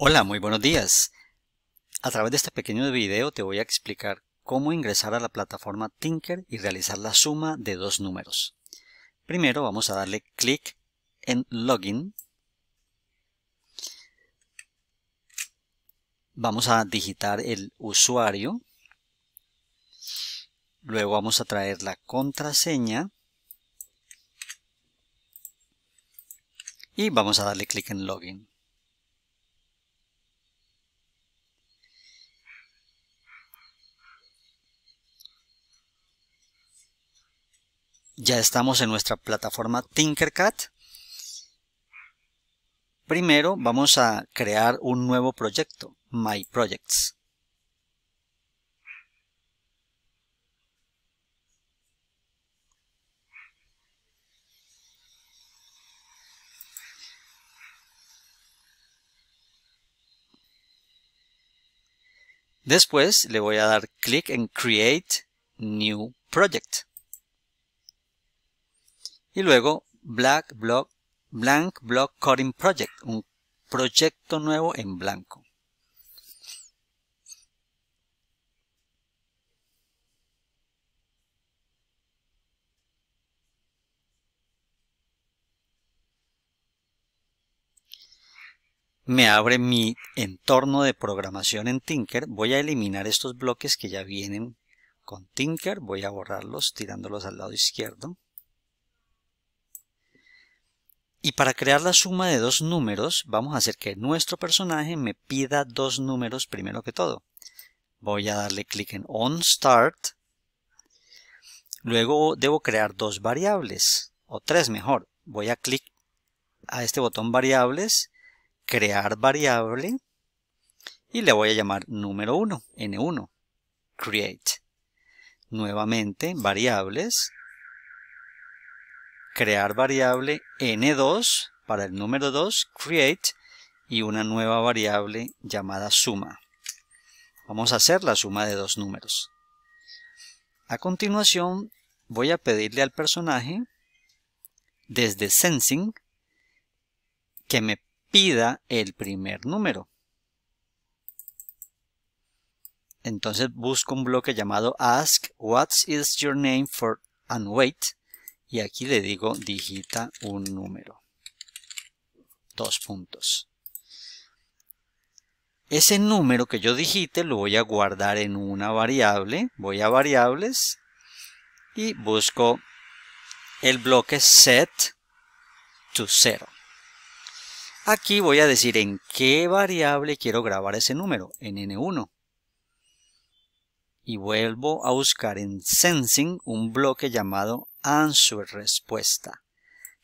Hola, muy buenos días. A través de este pequeño video te voy a explicar cómo ingresar a la plataforma Tinker y realizar la suma de dos números. Primero vamos a darle clic en Login. Vamos a digitar el usuario. Luego vamos a traer la contraseña. Y vamos a darle clic en Login. Ya estamos en nuestra plataforma Tinkercad. Primero vamos a crear un nuevo proyecto, My Projects. Después le voy a dar clic en Create New Project. Y luego Black Block, Blank Block Coding Project, un proyecto nuevo en blanco. me abre mi entorno de programación en Tinker, voy a eliminar estos bloques que ya vienen con Tinker, voy a borrarlos tirándolos al lado izquierdo. Y para crear la suma de dos números, vamos a hacer que nuestro personaje me pida dos números primero que todo. Voy a darle clic en On Start. Luego debo crear dos variables, o tres mejor. Voy a clic a este botón variables, crear variable, y le voy a llamar número 1, n1, create. Nuevamente, variables, crear variable n2 para el número 2, create, y una nueva variable llamada suma. Vamos a hacer la suma de dos números. A continuación, voy a pedirle al personaje, desde sensing, que me pida el primer número. Entonces busco un bloque llamado ask what is your name for and wait y aquí le digo digita un número. Dos puntos. Ese número que yo digite lo voy a guardar en una variable. Voy a variables y busco el bloque set to 0. Aquí voy a decir en qué variable quiero grabar ese número, en n1 y vuelvo a buscar en sensing un bloque llamado answer respuesta.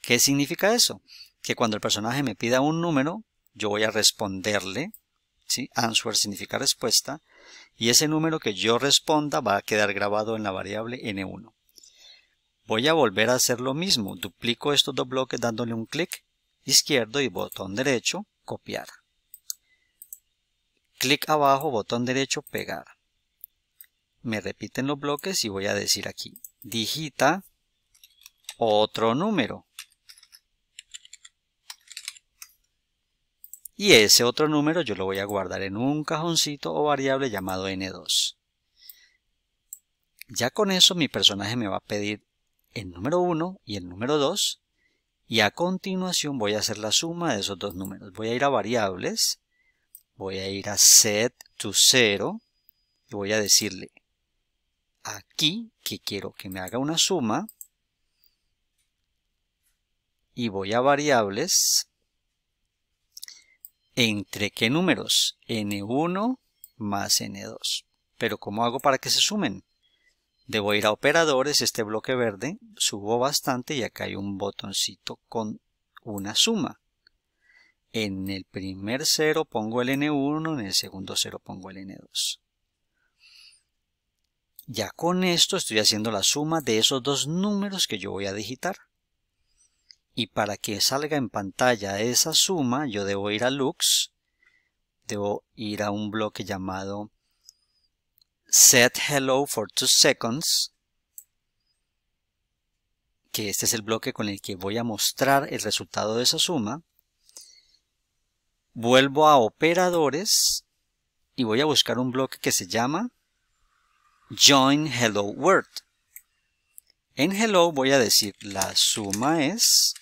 ¿Qué significa eso? Que cuando el personaje me pida un número, yo voy a responderle, ¿sí? answer significa respuesta, y ese número que yo responda va a quedar grabado en la variable n1. Voy a volver a hacer lo mismo, duplico estos dos bloques dándole un clic izquierdo y botón derecho, copiar. Clic abajo, botón derecho, pegar me repiten los bloques y voy a decir aquí, digita otro número. Y ese otro número yo lo voy a guardar en un cajoncito o variable llamado n2. Ya con eso mi personaje me va a pedir el número 1 y el número 2 y a continuación voy a hacer la suma de esos dos números. Voy a ir a variables, voy a ir a set to 0 y voy a decirle aquí que quiero que me haga una suma y voy a variables entre qué números n1 más n2 pero cómo hago para que se sumen debo ir a operadores este bloque verde subo bastante y acá hay un botoncito con una suma en el primer cero pongo el n1 en el segundo 0 pongo el n2 ya con esto estoy haciendo la suma de esos dos números que yo voy a digitar. Y para que salga en pantalla esa suma, yo debo ir a Lux, debo ir a un bloque llamado Set Hello for two Seconds, que este es el bloque con el que voy a mostrar el resultado de esa suma. Vuelvo a operadores y voy a buscar un bloque que se llama join hello World, En hello voy a decir la suma es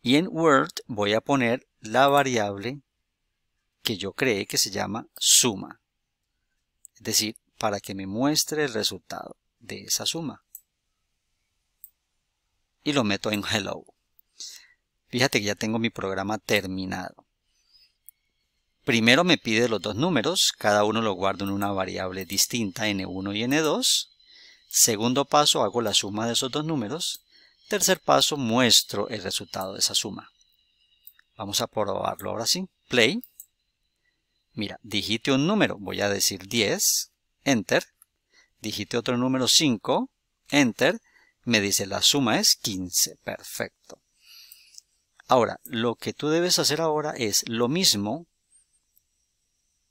y en word voy a poner la variable que yo creé que se llama suma. Es decir, para que me muestre el resultado de esa suma. Y lo meto en hello. Fíjate que ya tengo mi programa terminado. Primero me pide los dos números, cada uno lo guardo en una variable distinta, n1 y n2. Segundo paso, hago la suma de esos dos números. Tercer paso, muestro el resultado de esa suma. Vamos a probarlo ahora sí. Play. Mira, digite un número, voy a decir 10, Enter. Digite otro número 5, Enter. Me dice la suma es 15, perfecto. Ahora, lo que tú debes hacer ahora es lo mismo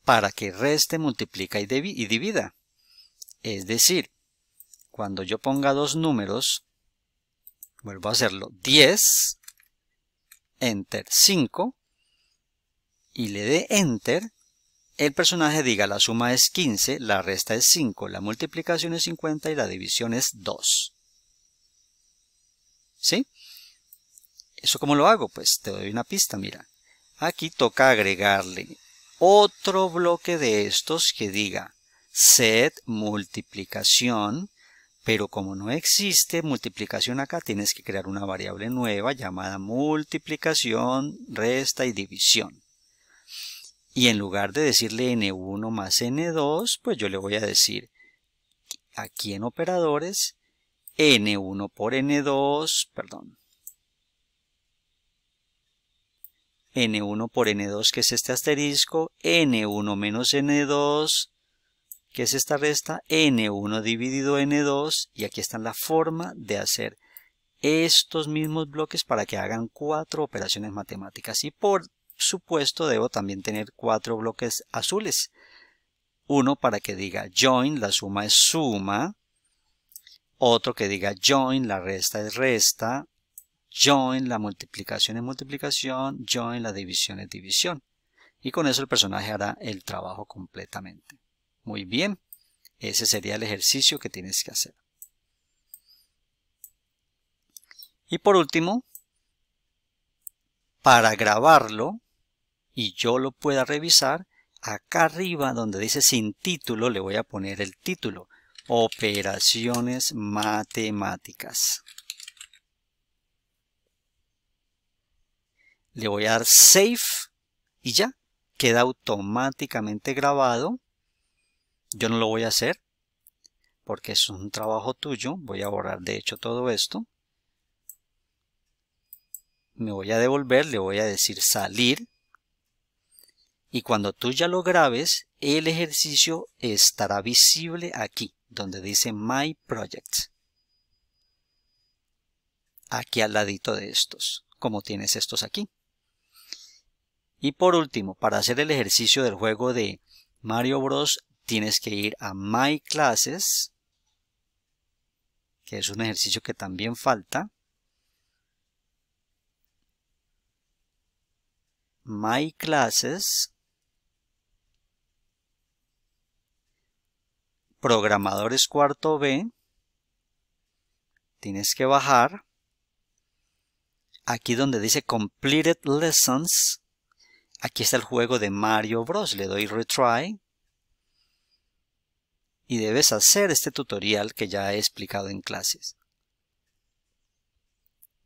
para que reste, multiplica y, divida. Es decir, cuando yo ponga dos números, vuelvo a hacerlo, 10, enter 5, y le dé enter, el personaje diga la suma es 15, la resta es 5, la multiplicación es 50 y la división es 2. ¿Sí? ¿Eso cómo lo hago? Pues te doy una pista, mira. Aquí toca agregarle otro bloque de estos que diga set multiplicación, pero como no existe multiplicación acá, tienes que crear una variable nueva llamada multiplicación, resta y división. Y en lugar de decirle n1 más n2, pues yo le voy a decir aquí en operadores n1 por n2, perdón, N1 por N2, que es este asterisco, N1 menos N2, que es esta resta, N1 dividido N2, y aquí está la forma de hacer estos mismos bloques para que hagan cuatro operaciones matemáticas. Y por supuesto debo también tener cuatro bloques azules. Uno para que diga join, la suma es suma. Otro que diga join, la resta es resta join la multiplicación es multiplicación, join la división es división. Y con eso el personaje hará el trabajo completamente. Muy bien, ese sería el ejercicio que tienes que hacer. Y por último, para grabarlo y yo lo pueda revisar, acá arriba donde dice sin título le voy a poner el título, operaciones matemáticas. le voy a dar save y ya, queda automáticamente grabado. Yo no lo voy a hacer porque es un trabajo tuyo. Voy a borrar de hecho todo esto. Me voy a devolver, le voy a decir salir. Y cuando tú ya lo grabes, el ejercicio estará visible aquí, donde dice My Project. Aquí al ladito de estos, como tienes estos aquí. Y por último, para hacer el ejercicio del juego de Mario Bros, tienes que ir a My Classes, que es un ejercicio que también falta. My Classes, Programadores cuarto B, tienes que bajar, aquí donde dice Completed Lessons, Aquí está el juego de Mario Bros. Le doy retry. Y debes hacer este tutorial que ya he explicado en clases.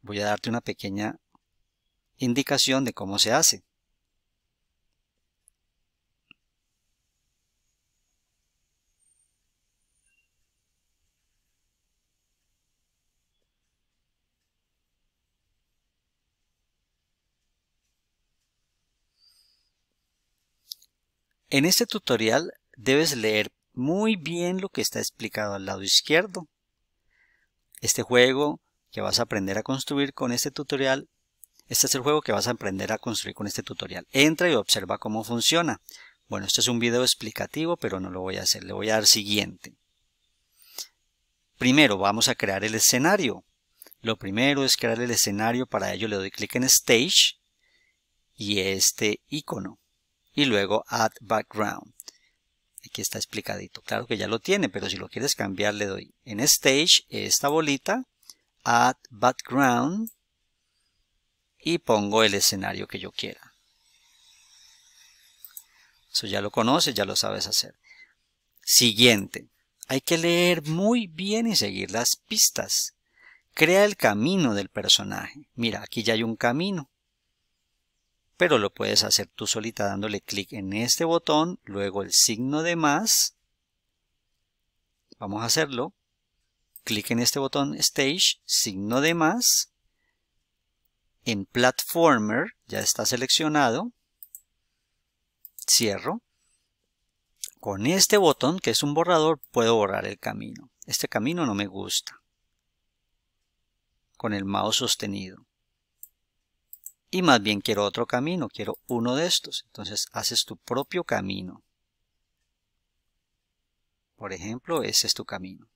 Voy a darte una pequeña indicación de cómo se hace. En este tutorial debes leer muy bien lo que está explicado al lado izquierdo. Este juego que vas a aprender a construir con este tutorial, este es el juego que vas a aprender a construir con este tutorial. Entra y observa cómo funciona. Bueno, este es un video explicativo, pero no lo voy a hacer, le voy a dar siguiente. Primero vamos a crear el escenario. Lo primero es crear el escenario, para ello le doy clic en Stage y este icono y luego add background. Aquí está explicadito. Claro que ya lo tiene, pero si lo quieres cambiar le doy en stage esta bolita, add background y pongo el escenario que yo quiera. Eso ya lo conoces, ya lo sabes hacer. Siguiente. Hay que leer muy bien y seguir las pistas. Crea el camino del personaje. Mira, aquí ya hay un camino pero lo puedes hacer tú solita dándole clic en este botón, luego el signo de más. Vamos a hacerlo. Clic en este botón Stage, signo de más. En Platformer ya está seleccionado. Cierro. Con este botón, que es un borrador, puedo borrar el camino. Este camino no me gusta. Con el mouse sostenido y más bien quiero otro camino, quiero uno de estos. Entonces haces tu propio camino. Por ejemplo, ese es tu camino.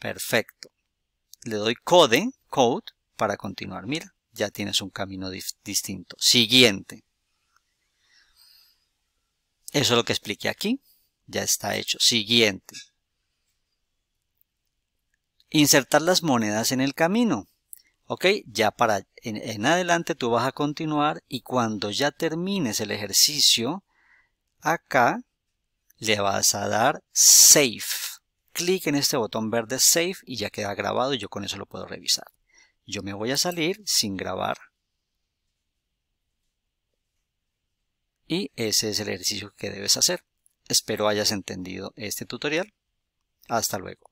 Perfecto. Le doy code, code, para continuar. Mira, ya tienes un camino distinto. Siguiente. Eso es lo que expliqué aquí. Ya está hecho. Siguiente. Insertar las monedas en el camino. Ok, ya para en, adelante tú vas a continuar y cuando ya termines el ejercicio, acá le vas a dar Save. Clic en este botón verde Save y ya queda grabado y yo con eso lo puedo revisar. Yo me voy a salir sin grabar. Y ese es el ejercicio que debes hacer. Espero hayas entendido este tutorial. Hasta luego.